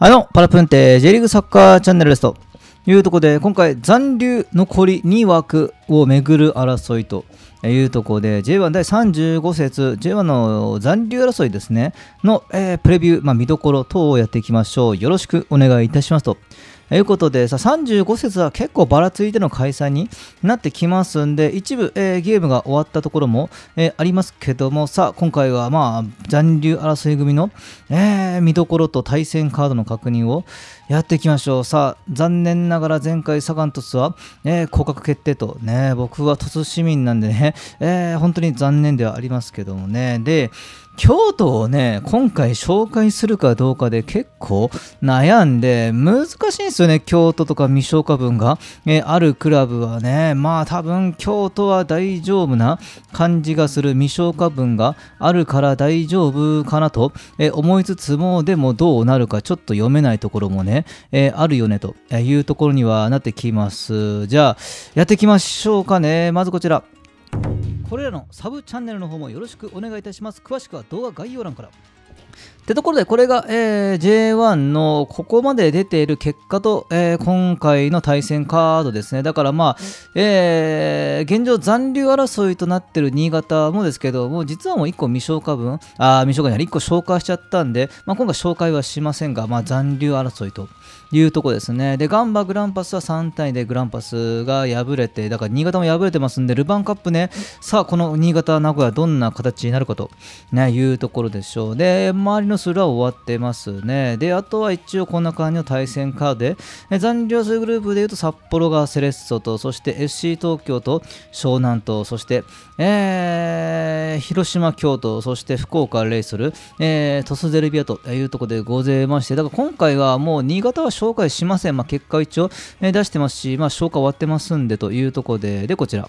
はいどパラプンテ J リーグサッカーチャンネルですというところで、今回残留残り2枠をめぐる争いというところで、J1 第35節、J1 の残留争いですね、の、えー、プレビュー、まあ、見どころ等をやっていきましょう。よろしくお願いいたしますと。ということでさ35節は結構ばらついての開催になってきますんで一部、えー、ゲームが終わったところも、えー、ありますけどもさあ今回はまあ残留争い組の、えー、見どころと対戦カードの確認をやっていきましょうさあ残念ながら前回サガントスは、え降格決定とね僕は鳥栖市民なんでね、え本当に残念ではありますけどもねで京都をね、今回紹介するかどうかで結構悩んで、難しいんですよね、京都とか未消化分が、えあるクラブはね、まあ多分京都は大丈夫な感じがする未消化分があるから大丈夫かなと、え思いつつも、でもどうなるかちょっと読めないところもね、えあるよねというところにはなってきます。じゃあ、やっていきましょうかね。まずこちら。これらのサブチャンネルの方もよろしくお願いいたします詳しくは動画概要欄からってところで、これが、えー、J1 のここまで出ている結果と、えー、今回の対戦カードですね。だからまあ、えー、現状残留争いとなってる新潟もですけど、も実はもう1個未消化分、あ未消化に1個消化しちゃったんで、まあ、今回紹介はしませんが、まあ、残留争いというとこですね。で、ガンバグランパスは3対でグランパスが敗れて、だから新潟も敗れてますんで、ルヴァンカップね、さあこの新潟、名古屋、どんな形になるかと、ね、いうところでしょう。で、周りのスルは終わってますね。で、あとは一応こんな感じの対戦カードで、え残留するグループでいうと札幌がセレッソと、そして FC 東京と湘南と、そして、えー、広島、京都、そして福岡、レイソル、えー、トスゼルビアというところでございまして、だから今回はもう新潟は紹介しません。まあ、結果一応、え出してますし、まあ、消化終わってますんでというところで、で、こちら。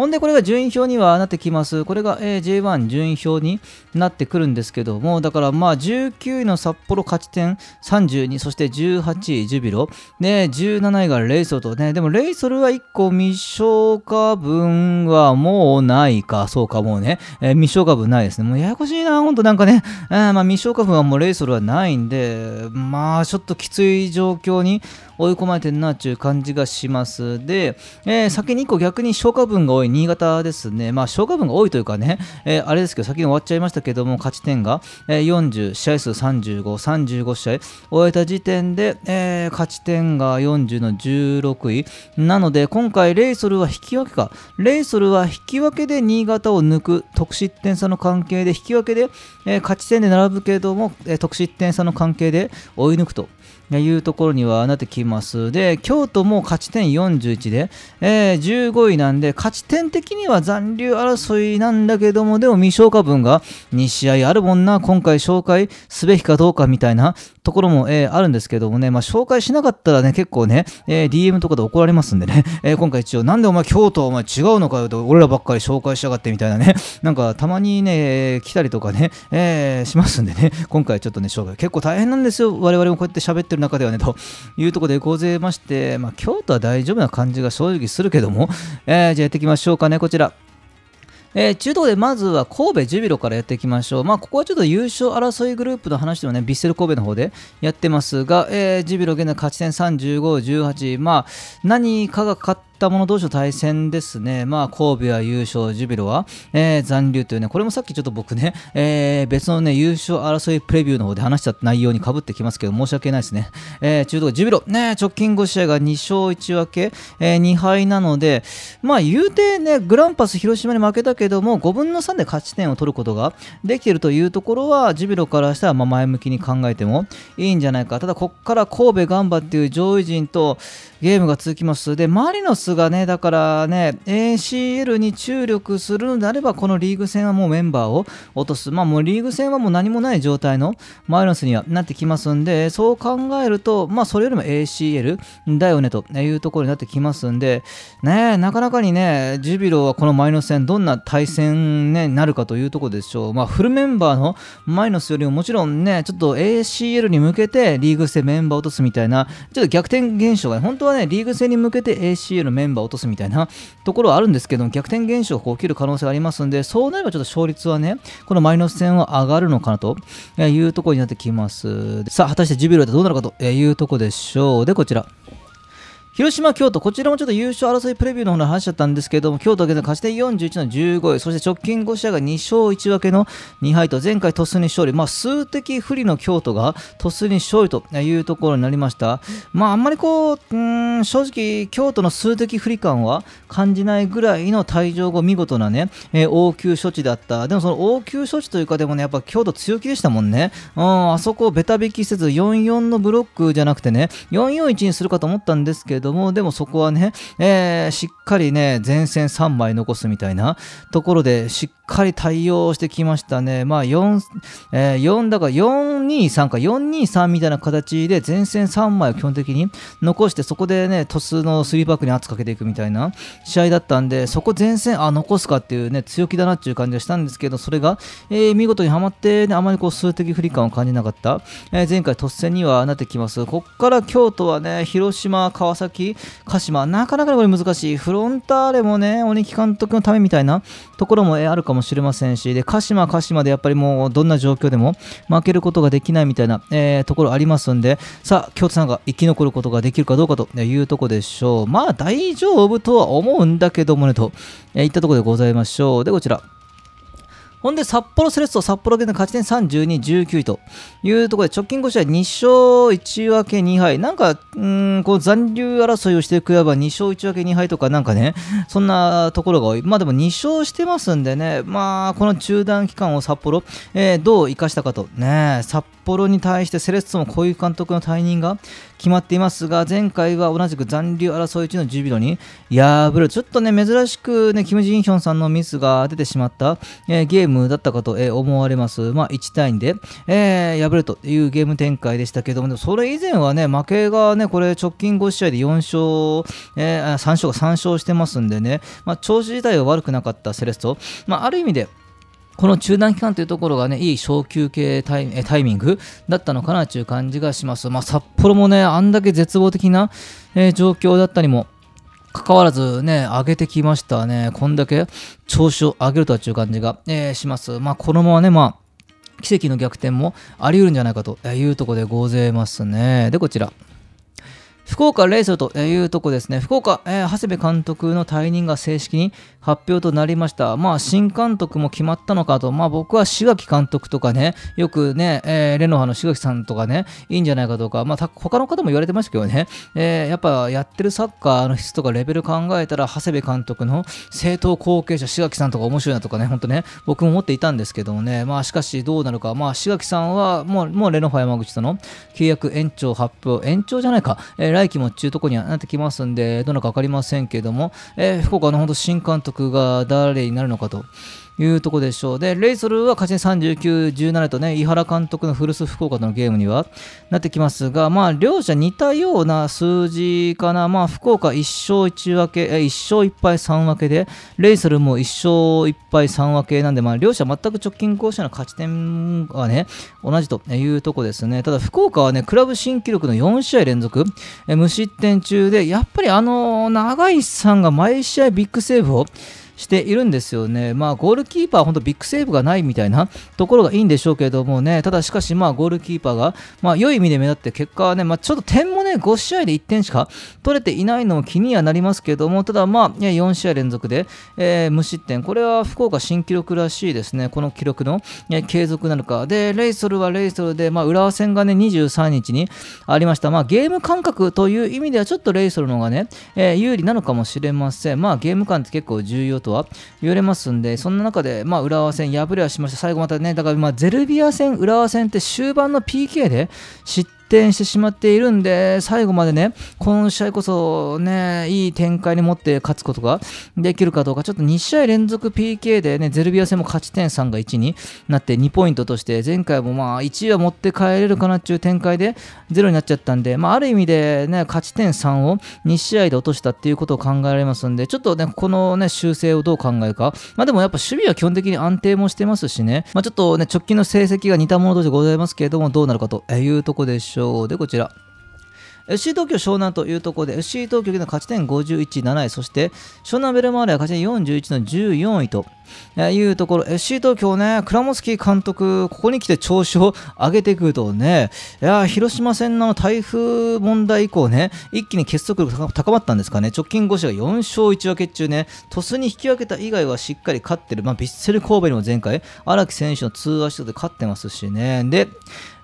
ほんでこれが順位表にはなってきます。これが、え J1 順位表になってくるんですけども、だからまあ19位の札幌勝ち点32、そして18位ジュビロ、で、17位がレイソルとね、でもレイソルは1個未消化分はもうないか、そうかもうね、えー、未消化分ないですね。もうややこしいな、ほんとなんかね、えー、まあ未消化分はもうレイソルはないんで、まあちょっときつい状況に追い込まれてるなという感じがしますで、えー、先に1個逆に消化分が多い新潟ですねまあ消化分が多いというかね、えー、あれですけど先に終わっちゃいましたけども勝ち点が、えー、40試合数3535試合終えた時点で、えー、勝ち点が40の16位なので今回レイソルは引き分けかレイソルは引き分けで新潟を抜く得失点差の関係で引き分けで、えー、勝ち点で並ぶけども、えー、得失点差の関係で追い抜くというところにはなってきますます。で、京都も勝ち点41で、えー、15位なんで、勝ち点的には残留争いなんだけども、でも未消化分が2試合あるもんな、今回紹介すべきかどうかみたいなところも、えー、あるんですけどもね、まあ、紹介しなかったらね、結構ね、えー、DM とかで怒られますんでね、えー、今回一応、なんでお前京都お前違うのかよと、俺らばっかり紹介しやがってみたいなね、なんかたまにね、来たりとかね、えー、しますんでね、今回ちょっとね、紹介、結構大変なんですよ、我々もこうやって喋ってる中ではね、というところでございまして、まあ、京都は大丈夫な感じが正直するけども、えー、じゃあやっていきましょうかね、こちら。えー、中東でまずは神戸ジュビロからやっていきましょう。まあ、ここはちょっと優勝争いグループの話ではね、ヴィッセル神戸の方でやってますが、えー、ジュビロ現在勝ち点35、18、まあ、何かが勝ってった者同士の対戦ですね、まあ、神戸は優勝、ジュビロは、えー、残留というね、これもさっきちょっと僕ね、えー、別のね、優勝争いプレビューの方で話した内容にかぶってきますけど、申し訳ないですね。えー、中東ジュビロ、ね、直近5試合が2勝1分け、えー、2敗なので、まあ、言うてね、グランパス広島に負けたけども、5分の3で勝ち点を取ることができているというところは、ジュビロからしたら、まあ、前向きに考えてもいいんじゃないか。ただ、こっから神戸、ガンバっていう上位陣とゲームが続きます。で、マリノスがね、だからね、ACL に注力するのであれば、このリーグ戦はもうメンバーを落とす。まあもうリーグ戦はもう何もない状態のマイナスにはなってきますんで、そう考えると、まあそれよりも ACL だよねというところになってきますんで、ね、なかなかにね、ジュビロはこのマイナス戦、どんな対戦に、なるかというところでしょう。まあフルメンバーのマイナスよりももちろんね、ちょっと ACL に向けてリーグ戦メンバー落とすみたいな、ちょっと逆転現象が、ね、本当はね、リーグ戦に向けて ACL メンバーメンバー落とすみたいなところはあるんですけど逆転現象が起きる可能性がありますんでそうなればちょっと勝率はねこのマイナス戦は上がるのかなというところになってきますさあ果たしてジュビロでどうなるかというとこでしょうでこちら広島、京都、こちらもちょっと優勝争いプレビューの方の話だったんですけども、京都は現在勝ち点41の15位、そして直近5試合が2勝1分けの2敗と、前回鳥栖に勝利、まあ、数的不利の京都が鳥栖に勝利というところになりました。まあ、あんまりこう、うん正直、京都の数的不利感は感じないぐらいの退場後、見事なね、えー、応急処置だった。でもその応急処置というか、でもね、やっぱ京都強気でしたもんね。うん、あそこをべた引きせず、4-4のブロックじゃなくてね、4-4-1にするかと思ったんですけど、ども、でもそこはね、えー、しっかりね、前線3枚残すみたいなところで、しっかり対応してきましたね。まあ、4、えー、4だから423か、423みたいな形で前線3枚を基本的に残して、そこでね、トスの3バックに圧かけていくみたいな試合だったんで、そこ前線、あ、残すかっていうね、強気だなっていう感じがしたんですけど、それが、えー、見事にはまって、ね、あまりこう、数的不利感を感じなかった、えー、前回突戦にはなってきます。こっから京都はね、広島、川崎崎、鹿島、なかなかこれ難しい。フロンターレもね、鬼木監督のためみたいなところもあるかもしれませんし、で、鹿島、鹿島でやっぱりもうどんな状況でも負けることができないみたいな、えー、ところありますんで、さあ、京都さんが生き残ることができるかどうかというとこでしょう。まあ、大丈夫とは思うんだけどもね、と、えー、いったところでございましょう。で、こちら。ほんで、札幌セレッソ、札幌での勝ち点32、19位というところで、直近5試合2勝1分け2敗。なんか、うんこう残留争いをしていくやば2勝1分け2敗とか、なんかね、そんなところが多い。まあでも2勝してますんでね、まあ、この中断期間を札幌、えー、どう生かしたかと。ね、札幌に対してセレッソもこういう監督の退任が、決まっていますが、前回は同じく残留争い中のジュビロに破る、ちょっとね、珍しくね、キム・ジンヒョンさんのミスが出てしまった、えー、ゲームだったかと、えー、思われます。まあ、1対2で、えー、破るというゲーム展開でしたけども、でもそれ以前はね、負けがね、これ直近5試合で4勝、えー、3勝が3勝してますんでね、まあ、調子自体は悪くなかったセレスト、まあ、ある意味で、この中断期間というところがね、いい小休憩タイタイミングだったのかなという感じがします。まあ、札幌もね、あんだけ絶望的な、えー、状況だったにも、かかわらずね、上げてきましたね。こんだけ調子を上げるとはいう感じが、えー、します。まあ、このままね、まあ、奇跡の逆転もあり得るんじゃないかというところでございますね。で、こちら。福岡レイソルというとこですね、福岡、えー、長谷部監督の退任が正式に発表となりました。まあ、新監督も決まったのかと、まあ僕は志垣監督とかね、よくね、えー、レノハの志垣さんとかね、いいんじゃないかとか、まあ他の方も言われてましたけどね、えー、やっぱやってるサッカーの質とかレベル考えたら、長谷部監督の政党後継者志垣さんとか面白いなとかね、ほんとね、僕も思っていたんですけどもね、まあしかしどうなるか、まあ志垣さんはもうもうレノファ山口との契約延長発表、延長じゃないか、えー来期もちゅうとこにはなってきますんで、どうなるか分かりませんけども、えー、福岡の本当新監督が誰になるのかというとこでしょう。で、レイソルは勝ち点39、17とね、井原監督の古巣福岡とのゲームにはなってきますが、まあ、両者似たような数字かな。まあ、福岡1勝1分け、1勝1敗3分けで、レイソルも1勝1敗3分けなんで、まあ、両者全く直近校舎の勝ち点はね、同じというとこですね。ただ、福岡はね、クラブ新記録の4試合連続、無失点中で、やっぱりあの長井さんが毎試合ビッグセーブをしているんですよね。まあ、ゴールキーパーは本当ビッグセーブがないみたいなところがいいんでしょうけれどもね、ただしかし、まあ、ゴールキーパーが、まあ、良い意味で目立って、結果はね、まあ、ちょっと点もね、5試合で1点しか取れていないのも気にはなりますけども、ただ、まあ、4試合連続で、えー、無失点、これは福岡新記録らしいですね、この記録の、ね、継続なのか。で、レイソルはレイソルで、まあ、浦和戦がね、23日にありました。まあ、ゲーム感覚という意味では、ちょっとレイソルの方がね、えー、有利なのかもしれません。まあ、ゲーム感って結構重要とことは言われますんで、そんな中で、まあ、浦和戦敗れはしました、最後またね、だから、まあ、ゼルビア戦、浦和戦って終盤の PK で失転してしまっているんで、最後までね、この試合こそね、いい展開に持って勝つことができるかどうか、ちょっと2試合連続 PK でね、ゼルビア戦も勝ち点3が1になって2ポイントとして、前回もまあ1位は持って帰れるかなっていう展開で0になっちゃったんで、まあ、ある意味でね、勝ち点3を2試合で落としたっていうことを考えられますんで、ちょっとね、このね、修正をどう考えるか、まあでもやっぱ守備は基本的に安定もしてますしね、まあちょっとね、直近の成績が似たものとしてございますけれども、どうなるかというとこでしょう。しょう。で、こちら。FC 東京湘南というところで FC 東京の勝ち点51、7位、そして湘南ベルマーレは勝ち点41の14位というところ、FC 東京ね、クラモスキー監督、ここに来て調子を上げてくるとね、いや広島戦の台風問題以降ね、一気に結束力が高まったんですかね、直近5試合4勝1分け中ね、鳥栖に引き分けた以外はしっかり勝ってる、まあ、ヴィッセル神戸にも前回、荒木選手の通話指導で勝ってますしね、で、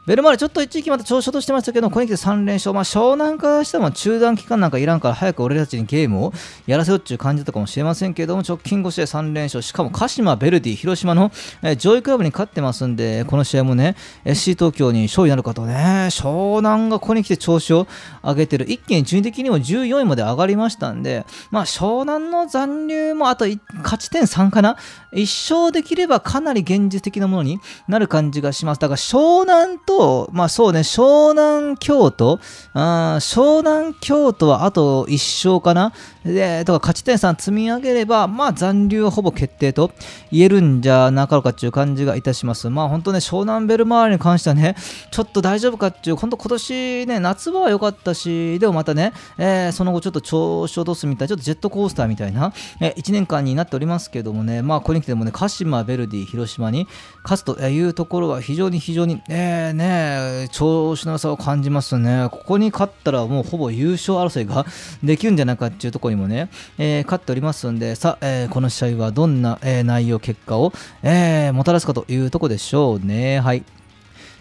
ベルマーレ、ちょっと一時期また調子としてましたけど、ここに来て3連勝、まあ、湘南からしても中断期間なんかいらんから、早く俺たちにゲームをやらせようっていう感じだったかもしれませんけれども、直近5試合3連勝、しかも鹿島、ベルディ、広島の、え上位クラブに勝ってますんで、この試合もね、SC 東京に勝利なるかとね、湘南がここに来て調子を上げてる、一気に順位的にも14位まで上がりましたんで、まあ、湘南の残留もあと勝ち点3かな、1勝できればかなり現実的なものになる感じがします。だから湘南とと、まあそうね、湘南京都、あ湘南京都はあと1勝かなで、とか勝ち点3積み上げれば、まあ残留はほぼ決定と言えるんじゃなかろうかっていう感じがいたします。まあ本当ね、湘南ベルマーレに関してはね、ちょっと大丈夫かっていう、本当今年ね、夏場は良かったし、でもまたね、えー、その後ちょっと調子を落とすみたいな、ちょっとジェットコースターみたいな、えー、1年間になっておりますけどもね、まあこれに来てもね、鹿島、ベルディ、広島に勝つというところは非常に非常に、えー、ね、ね調子の良さを感じますね、ここに勝ったらもうほぼ優勝争いができるんじゃないかっていうところにもね、えー、勝っておりますんで、さあ、えー、この試合はどんな、えー、内容、結果を、えもたらすかというところでしょうね。はい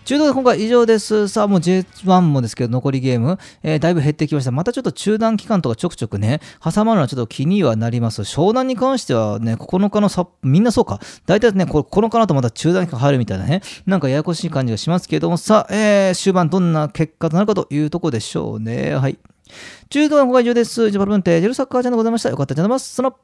中いで今回以上です。さあもう J1 もですけど残りゲーム、えー、だいぶ減ってきました。またちょっと中断期間とかちょくちょくね、挟まるのはちょっと気にはなります。湘南に関してはね、9日のさ、みんなそうか。大体ね、9日のとまた中断期間入るみたいなね、なんかややこしい感じがしますけれども、さあ、えー、終盤どんな結果となるかというとこでしょうね。はい。中途は回以上です。ジャパルブンテージェルサッカーちゃんでございました。よかったじゃなます。その